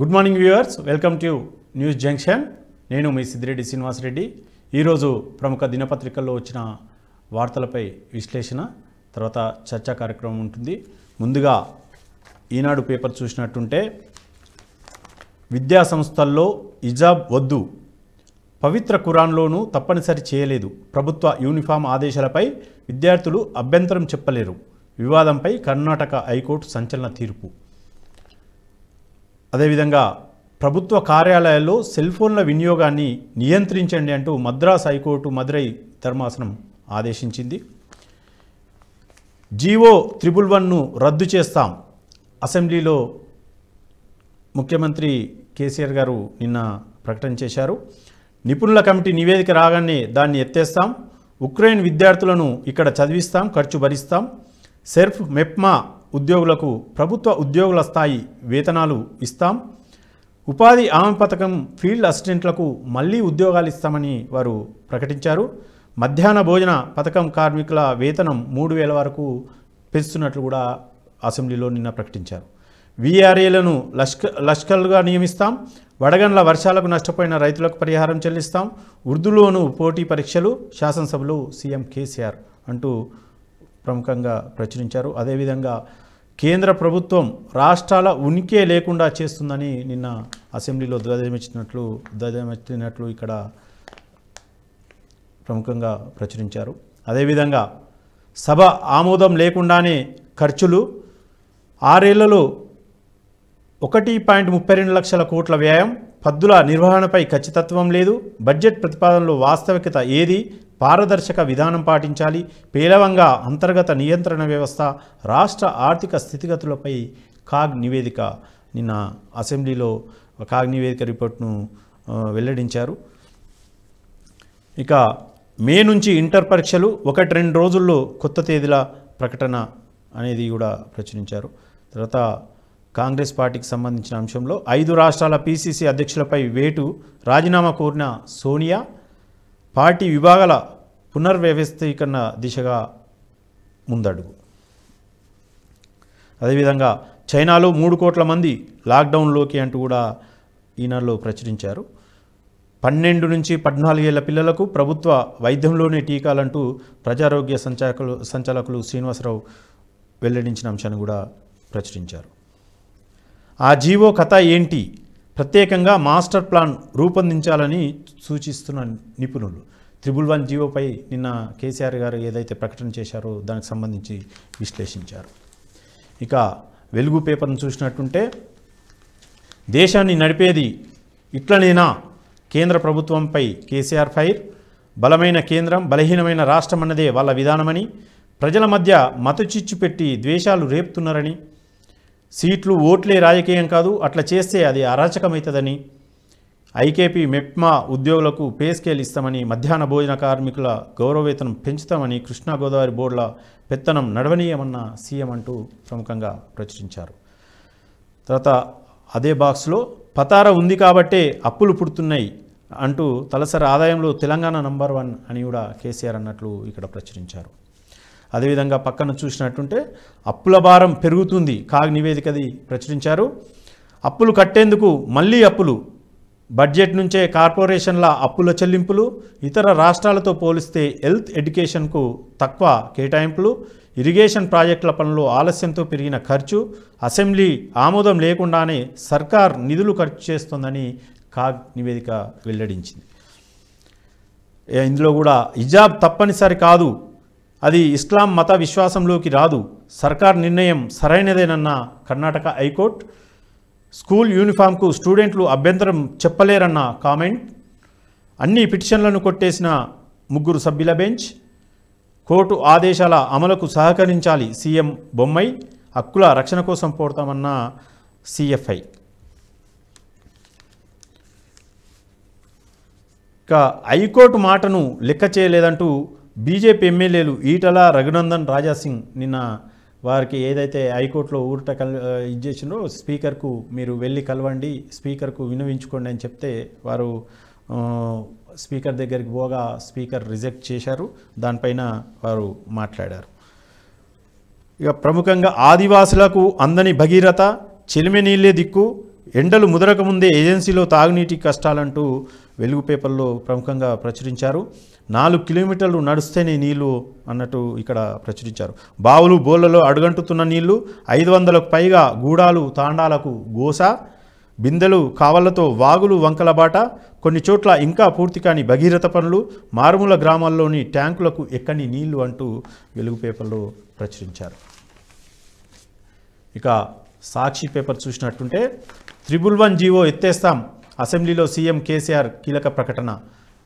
good morning viewers welcome to news junction నేను మీ సిద్దిరెడ్డి శ్రీనివాసరెడ్డి ఈరోజు ప్రముఖ దినపత్రికల్లో వచ్చిన వార్తలపై విశ్లేషణ తర్వాత చర్చా కార్యక్రమం ఉంటుంది ముందుగా ఈనాడు పేపర్ చూసినట్టుంటే విద్యా సంస్థల్లో ఇజాబ్ వద్దు పవిత్ర కురాన్లోనూ తప్పనిసరి చేయలేదు ప్రభుత్వ యూనిఫామ్ ఆదేశాలపై విద్యార్థులు అభ్యంతరం చెప్పలేరు వివాదంపై కర్ణాటక హైకోర్టు సంచలన తీర్పు అదేవిధంగా ప్రభుత్వ కార్యాలయాల్లో సెల్ ఫోన్ల వినియోగాన్ని నియంత్రించండి అంటూ మద్రాస్ హైకోర్టు మదురై ధర్మాసనం ఆదేశించింది జీవో త్రిబుల్ వన్ను రద్దు చేస్తాం అసెంబ్లీలో ముఖ్యమంత్రి కేసీఆర్ గారు నిన్న ప్రకటన చేశారు నిపుణుల కమిటీ నివేదిక రాగానే దాన్ని ఎత్తేస్తాం ఉక్రెయిన్ విద్యార్థులను ఇక్కడ చదివిస్తాం ఖర్చు భరిస్తాం సెర్ఫ్ మెప్మా ఉద్యోగులకు ప్రభుత్వ ఉద్యోగుల స్థాయి వేతనాలు ఇస్తాం ఉపాధి ఆమె పథకం ఫీల్డ్ అసిస్టెంట్లకు మళ్లీ ఉద్యోగాలు ఇస్తామని వారు ప్రకటించారు మధ్యాహ్న భోజన పథకం కార్మికుల వేతనం మూడు వేల వరకు పెంచుతున్నట్లు కూడా అసెంబ్లీలో నిన్న ప్రకటించారు వీఆర్ఏలను లష్క లష్కర్లుగా నియమిస్తాం వడగండ్ల వర్షాలకు నష్టపోయిన రైతులకు పరిహారం చెల్లిస్తాం ఉర్దూలోను పోటీ పరీక్షలు శాసనసభలు సీఎం కేసీఆర్ అంటూ ప్రముఖంగా ప్రచురించారు అదేవిధంగా కేంద్ర ప్రభుత్వం రాష్ట్రాల ఉనికే లేకుండా చేస్తుందని నిన్న అసెంబ్లీలో ధ్వజమెచ్చినట్లు ధ్వజమెత్తినట్లు ఇక్కడ ప్రముఖంగా ప్రచురించారు అదేవిధంగా సభ ఆమోదం లేకుండానే ఖర్చులు ఆరేళ్లలో ఒకటి పాయింట్ ముప్పై రెండు లక్షల కోట్ల వ్యయం పద్దుల నిర్వహణపై ఖచ్చితత్వం లేదు బడ్జెట్ ప్రతిపాదనలో వాస్తవికత ఏది పారదర్శక విధానం పాటించాలి పేలవంగా అంతర్గత నియంత్రణ వ్యవస్థ రాష్ట్ర ఆర్థిక స్థితిగతులపై కాగ్ నివేదిక నిన్న అసెంబ్లీలో కాగ్ నివేదిక రిపోర్ట్ను వెల్లడించారు ఇక మే నుంచి ఇంటర్ పరీక్షలు ఒకటి రెండు రోజుల్లో కొత్త తేదీల ప్రకటన అనేది కూడా ప్రచురించారు తర్వాత కాంగ్రెస్ పార్టీకి సంబంధించిన అంశంలో ఐదు రాష్ట్రాల పీసీసీ అధ్యక్షులపై వేటు రాజీనామా కోరిన సోనియా పార్టీ విభాగాల పునర్వ్యవస్థీకరణ దిశగా ముందడుగు అదేవిధంగా చైనాలో మూడు కోట్ల మంది లాక్డౌన్లోకి అంటూ కూడా ఈనాడులో ప్రచురించారు పన్నెండు నుంచి పద్నాలుగేళ్ల పిల్లలకు ప్రభుత్వ వైద్యంలోనే టీకాలంటూ ప్రజారోగ్య సంచాలకులు సంచాలకులు శ్రీనివాసరావు వెల్లడించిన అంశాన్ని కూడా ప్రచురించారు ఆ జీవో కథ ఏంటి ప్రత్యేకంగా మాస్టర్ ప్లాన్ రూపొందించాలని సూచిస్తున్న నిపుణులు త్రిబుల్ వన్ జీవోపై నిన్న కేసీఆర్ గారు ఏదైతే ప్రకటన చేశారో దానికి సంబంధించి విశ్లేషించారు ఇక వెలుగు పేపర్ను చూసినట్టుంటే దేశాన్ని నడిపేది ఇట్లనేనా కేంద్ర ప్రభుత్వంపై కేసీఆర్ ఫైర్ బలమైన కేంద్రం బలహీనమైన రాష్ట్రం అన్నదే వాళ్ళ విధానమని ప్రజల మధ్య మతచిచ్చు పెట్టి ద్వేషాలు రేపుతున్నారని సీట్లు ఓట్లే రాజకీయం కాదు అట్లా చేస్తే అది అరాచకమవుతుందని ఐకేపీ మెప్మా ఉద్యోగులకు పే స్కేల్ ఇస్తామని మధ్యాహ్న భోజన కార్మికుల గౌరవవేతనం పెంచుతామని కృష్ణా గోదావరి బోర్డుల పెత్తనం నడవనీయమన్న సీఎం అంటూ ప్రముఖంగా ప్రచురించారు తర్వాత అదే బాక్స్లో పతార ఉంది కాబట్టే అప్పులు పుడుతున్నాయి అంటూ తలసరి ఆదాయంలో తెలంగాణ నంబర్ వన్ అని కూడా కేసీఆర్ అన్నట్లు ఇక్కడ ప్రచురించారు అదేవిధంగా పక్కన చూసినట్టుంటే అప్పుల భారం పెరుగుతుంది కాగ్ నివేదికది ప్రచురించారు అప్పులు కట్టేందుకు మళ్ళీ అప్పులు బడ్జెట్ నుంచే కార్పొరేషన్ల అప్పుల చెల్లింపులు ఇతర రాష్ట్రాలతో పోలిస్తే హెల్త్ ఎడ్యుకేషన్కు తక్కువ కేటాయింపులు ఇరిగేషన్ ప్రాజెక్టుల పనులు ఆలస్యంతో పెరిగిన ఖర్చు అసెంబ్లీ ఆమోదం లేకుండానే సర్కార్ నిధులు ఖర్చు చేస్తోందని కాగ్ నివేదిక వెల్లడించింది ఇందులో కూడా హిజాబ్ తప్పనిసరి కాదు అది ఇస్లాం మత విశ్వాసంలోకి రాదు సర్కార్ నిర్ణయం సరైనదేనన్న కర్ణాటక హైకోర్టు స్కూల్ యూనిఫామ్కు స్టూడెంట్లు అభ్యంతరం చెప్పలేరన్న కామెంట్ అన్ని పిటిషన్లను కొట్టేసిన ముగ్గురు సభ్యుల బెంచ్ కోర్టు ఆదేశాల అమలుకు సహకరించాలి సీఎం బొమ్మై హక్కుల రక్షణ కోసం పోడతామన్న సిఎఫ్ఐ ఇక హైకోర్టు మాటను లెక్క చేయలేదంటూ బీజేపీ ఎమ్మెల్యేలు ఈటల రఘునందన్ రాజాసింగ్ నిన్న వారికి ఏదైతే హైకోర్టులో ఊరట కల్ ఇచ్చేసిందో స్పీకర్కు మీరు వెళ్ళి కలవండి స్పీకర్కు వినవించుకోండి అని చెప్తే వారు స్పీకర్ దగ్గరికి పోగా స్పీకర్ రిజెక్ట్ చేశారు దానిపైన వారు మాట్లాడారు ఇక ప్రముఖంగా ఆదివాసులకు అందని భగీరథ నీళ్ళే దిక్కు ఎండలు ముదరకముందే ఏజెన్సీలో తాగునీటి కష్టాలంటూ వెలుగు పేపర్లో ప్రముఖంగా ప్రచురించారు నాలుగు కిలోమీటర్లు నడుస్తేనే నీళ్లు అన్నట్టు ఇక్కడ ప్రచురించారు బావులు బోర్లలో అడుగంటుతున్న నీళ్లు ఐదు వందలకు పైగా గూడాలు తాండాలకు గోస బిందెలు కావళ్లతో వాగులు వంకలబాట కొన్ని చోట్ల ఇంకా పూర్తి కాని భగీరథ పనులు మారుమూల గ్రామాల్లోని ట్యాంకులకు ఎక్కని నీళ్లు అంటూ వెలుగు పేపర్లో ప్రచురించారు ఇక సాక్షి పేపర్ చూసినట్టుంటే త్రిబుల్ వన్ జీవో ఎత్తేస్తాం అసెంబ్లీలో సీఎం కేసీఆర్ కీలక ప్రకటన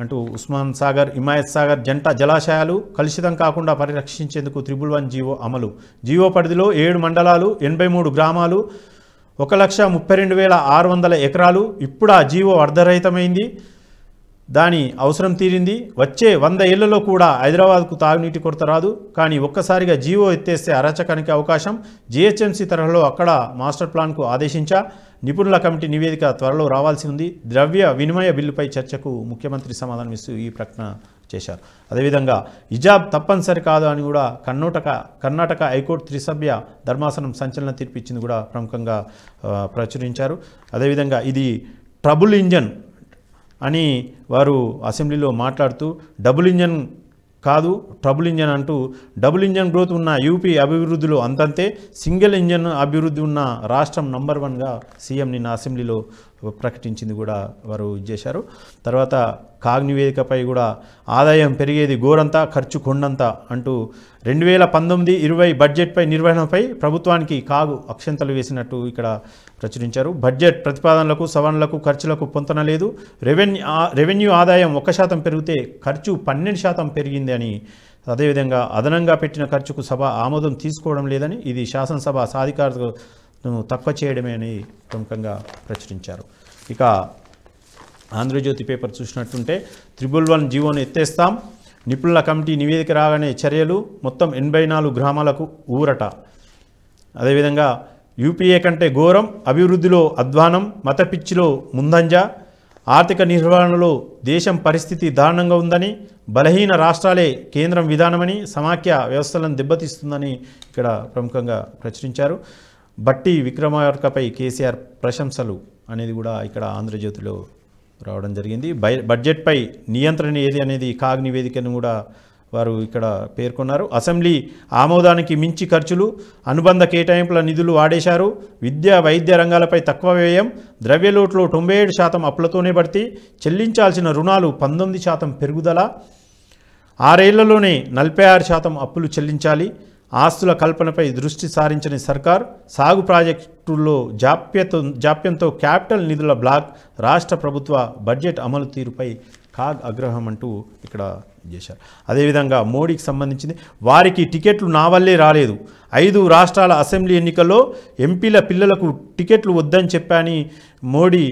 అంటూ ఉస్మాన్ సాగర్ హిమాయత్ సాగర్ జంట జలాశయాలు కలుషితం కాకుండా పరిరక్షించేందుకు త్రిబుల్ వన్ జీవో అమలు జీవో పరిధిలో ఏడు మండలాలు ఎనభై మూడు గ్రామాలు ఒక లక్ష ముప్పై రెండు వేల ఆరు వందల ఎకరాలు ఇప్పుడు ఆ జీవో అర్ధరహితమైంది దాని అవసరం తీరింది వచ్చే వంద ఏళ్లలో కూడా హైదరాబాద్కు తాగునీటి కొరత రాదు కానీ ఒక్కసారిగా జీవో ఎత్తేస్తే అరాచకానికి అవకాశం జీహెచ్ఎంసీ తరహాలో అక్కడ మాస్టర్ ప్లాన్కు ఆదేశించా నిపుణుల కమిటీ నివేదిక త్వరలో రావాల్సి ఉంది ద్రవ్య వినిమయ బిల్లుపై చర్చకు ముఖ్యమంత్రి సమాధానం ఇస్తూ ఈ ప్రకటన చేశారు అదేవిధంగా హిజాబ్ తప్పనిసరి కాదు అని కూడా కర్ణాటక కర్ణాటక హైకోర్టు త్రిసభ్య ధర్మాసనం సంచలన తీర్పిచ్చింది కూడా ప్రముఖంగా ప్రచురించారు అదేవిధంగా ఇది ట్రబుల్ ఇంజన్ అని వారు అసెంబ్లీలో మాట్లాడుతూ డబుల్ ఇంజన్ కాదు ట్రబుల్ ఇంజన్ అంటూ డబుల్ ఇంజన్ గ్రోత్ ఉన్న యూపీ అభివృద్ధిలో అంతంతే సింగిల్ ఇంజన్ అభివృద్ధి ఉన్న రాష్ట్రం నంబర్ వన్గా సీఎం నిన్న అసెంబ్లీలో ప్రకటించింది కూడా వారు చేశారు తర్వాత కాగ్ నివేదికపై కూడా ఆదాయం పెరిగేది గోరంతా ఖర్చు కొండంత అంటూ రెండు వేల పంతొమ్మిది ఇరవై బడ్జెట్పై నిర్వహణపై ప్రభుత్వానికి కాగు అక్షంతలు వేసినట్టు ఇక్కడ ప్రచురించారు బడ్జెట్ ప్రతిపాదనలకు సవరణలకు ఖర్చులకు పొంతనలేదు రెవెన్యూ రెవెన్యూ ఆదాయం ఒక శాతం పెరిగితే ఖర్చు పన్నెండు శాతం పెరిగింది అని అదేవిధంగా అదనంగా పెట్టిన ఖర్చుకు సభ ఆమోదం తీసుకోవడం లేదని ఇది శాసనసభ సాధికారత తక్కువ చేయడమే అని ప్రముఖంగా ప్రచురించారు ఇక ఆంధ్రజ్యోతి పేపర్ చూసినట్టుంటే త్రిబుల్ వన్ జీవోను ఎత్తేస్తాం నిపుణుల కమిటీ నివేదిక రాగానే చర్యలు మొత్తం ఎనభై నాలుగు గ్రామాలకు ఊరట అదేవిధంగా యూపీఏ కంటే ఘోరం అభివృద్ధిలో అధ్వానం మత పిచ్చిలో ముందంజ ఆర్థిక నిర్వహణలో దేశం పరిస్థితి దారుణంగా ఉందని బలహీన రాష్ట్రాలే కేంద్రం విధానమని సమాఖ్య వ్యవస్థలను దెబ్బతీస్తుందని ఇక్కడ ప్రముఖంగా ప్రచురించారు బట్టి విక్రమార్కపై కేసీఆర్ ప్రశంసలు అనేది కూడా ఇక్కడ ఆంధ్రజ్యోతిలో రావడం జరిగింది బై బడ్జెట్పై నియంత్రణ ఏది అనేది కాగ్ నివేదికను కూడా వారు ఇక్కడ పేర్కొన్నారు అసెంబ్లీ ఆమోదానికి మించి ఖర్చులు అనుబంధ కేటాయింపుల నిధులు వాడేశారు విద్యా వైద్య రంగాలపై తక్కువ వ్యయం ద్రవ్యలోట్లో తొంభై ఏడు శాతం అప్పులతోనే పడితే చెల్లించాల్సిన రుణాలు పంతొమ్మిది శాతం పెరుగుదల ఆరేళ్లలోనే నలభై ఆరు శాతం అప్పులు చెల్లించాలి ఆస్తుల కల్పనపై దృష్టి సారించని సర్కార్ సాగు ప్రాజెక్టుల్లో జాప్యత జాప్యంతో క్యాపిటల్ నిధుల బ్లాక్ రాష్ట్ర ప్రభుత్వ బడ్జెట్ అమలు తీరుపై కాగ్ అగ్రహం అంటూ ఇక్కడ చేశారు అదేవిధంగా మోడీకి సంబంధించింది వారికి టికెట్లు నా వల్లే రాలేదు ఐదు రాష్ట్రాల అసెంబ్లీ ఎన్నికల్లో ఎంపీల పిల్లలకు టికెట్లు వద్దని చెప్పాని మోడీ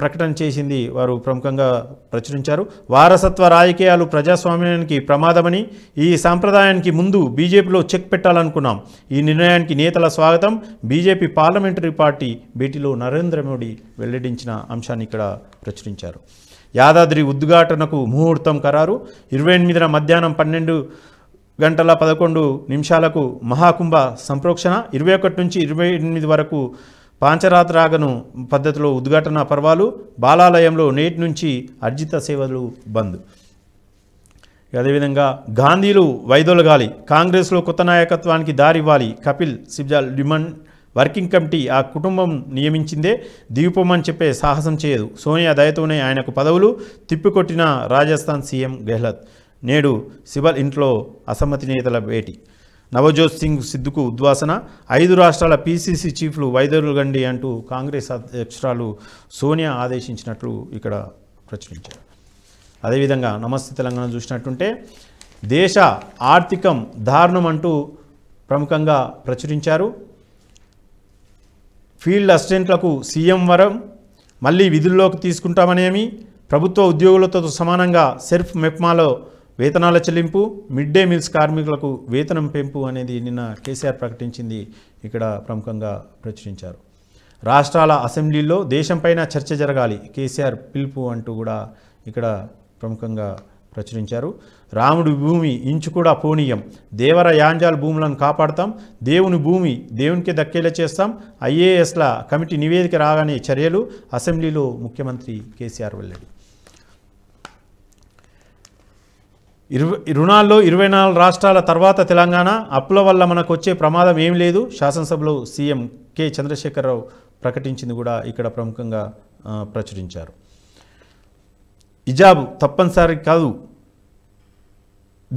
ప్రకటన చేసింది వారు ప్రముఖంగా ప్రచురించారు వారసత్వ రాజకీయాలు ప్రజాస్వామ్యానికి ప్రమాదమని ఈ సాంప్రదాయానికి ముందు బీజేపీలో చెక్ పెట్టాలనుకున్నాం ఈ నిర్ణయానికి నేతల స్వాగతం బీజేపీ పార్లమెంటరీ పార్టీ భేటీలో నరేంద్ర మోడీ వెల్లడించిన అంశాన్ని ఇక్కడ ప్రచురించారు యాదాద్రి ఉద్ఘాటనకు ముహూర్తం ఖరారు ఇరవై ఎనిమిదిన మధ్యాహ్నం పన్నెండు గంటల పదకొండు నిమిషాలకు మహాకుంభ సంప్రోక్షణ ఇరవై ఒకటి నుంచి ఇరవై ఎనిమిది వరకు పాంచరాత్రాగను పద్ధతిలో ఉద్ఘాటన పర్వాలు బాలాలయంలో నేటి నుంచి అర్జిత సేవలు బంద్ అదేవిధంగా గాంధీలు వైదొలగాలి కాంగ్రెస్లో కొత్త నాయకత్వానికి దారివ్వాలి Kapil Sibal demand working committee ఆ కుటుంబం నియమించిందే దీపమని అని చెప్పే సాహసం చేయదు సోనియా దయతోనే ఆయనకు పదవులు తిప్పికొట్టిన రాజస్థాన్ సీఎం గెహ్లత్ నేడు సిబల్ ఇంట్లో అసమ్మతి నేతల భేటీ నవజోత్ సింగ్ సిద్దుకు ఉద్వాసన ఐదు రాష్ట్రాల పీసీసీ చీఫ్లు గండి అంటూ కాంగ్రెస్ అధ్యక్షురాలు సోనియా ఆదేశించినట్లు ఇక్కడ ప్రచురించారు అదేవిధంగా నమస్తే తెలంగాణ చూసినట్టుంటే దేశ ఆర్థికం దారుణం అంటూ ప్రముఖంగా ప్రచురించారు ఫీల్డ్ అసిస్టెంట్లకు సీఎం వరం మళ్ళీ విధుల్లోకి తీసుకుంటామనేమి ప్రభుత్వ ఉద్యోగులతో సమానంగా సెర్ఫ్ మెప్మాలో వేతనాల చెల్లింపు మిడ్ డే మీల్స్ కార్మికులకు వేతనం పెంపు అనేది నిన్న కేసీఆర్ ప్రకటించింది ఇక్కడ ప్రముఖంగా ప్రచురించారు రాష్ట్రాల అసెంబ్లీలో దేశంపైన చర్చ జరగాలి కేసీఆర్ పిలుపు అంటూ కూడా ఇక్కడ ప్రముఖంగా ప్రచురించారు రాముడి భూమి ఇంచు కూడా పోనీయం దేవర యాంజాల్ భూములను కాపాడతాం దేవుని భూమి దేవునికి దక్కేలా చేస్తాం ఐఏఎస్ల కమిటీ నివేదిక రాగానే చర్యలు అసెంబ్లీలో ముఖ్యమంత్రి కేసీఆర్ వెళ్ళాడు ఇరవై రుణాల్లో ఇరవై నాలుగు రాష్ట్రాల తర్వాత తెలంగాణ అప్పుల వల్ల మనకు వచ్చే ప్రమాదం ఏం లేదు శాసనసభలో సీఎం కె చంద్రశేఖరరావు ప్రకటించింది కూడా ఇక్కడ ప్రముఖంగా ప్రచురించారు ఇజాబు తప్పనిసరి కాదు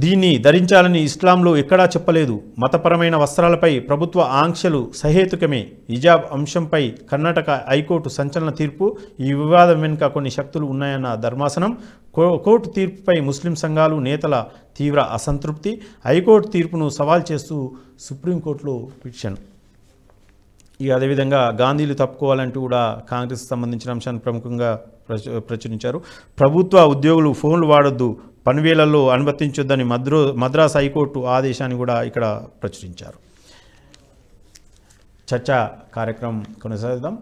దీన్ని ధరించాలని ఇస్లాంలో ఎక్కడా చెప్పలేదు మతపరమైన వస్త్రాలపై ప్రభుత్వ ఆంక్షలు సహేతుకమే హిజాబ్ అంశంపై కర్ణాటక హైకోర్టు సంచలన తీర్పు ఈ వివాదం వెనుక కొన్ని శక్తులు ఉన్నాయన్న ధర్మాసనం కోర్టు తీర్పుపై ముస్లిం సంఘాలు నేతల తీవ్ర అసంతృప్తి హైకోర్టు తీర్పును సవాల్ చేస్తూ సుప్రీంకోర్టులో పిటిషన్ ఇక అదేవిధంగా గాంధీలు తప్పుకోవాలంటూ కూడా కాంగ్రెస్ సంబంధించిన అంశాన్ని ప్రముఖంగా ప్రచురించారు ప్రభుత్వ ఉద్యోగులు ఫోన్లు వాడొద్దు పన్వేలలో అనుమతించొద్దని మద్రో మద్రాస్ హైకోర్టు ఆదేశాన్ని కూడా ఇక్కడ ప్రచురించారు చర్చా కార్యక్రమం కొనసాగిద్దాం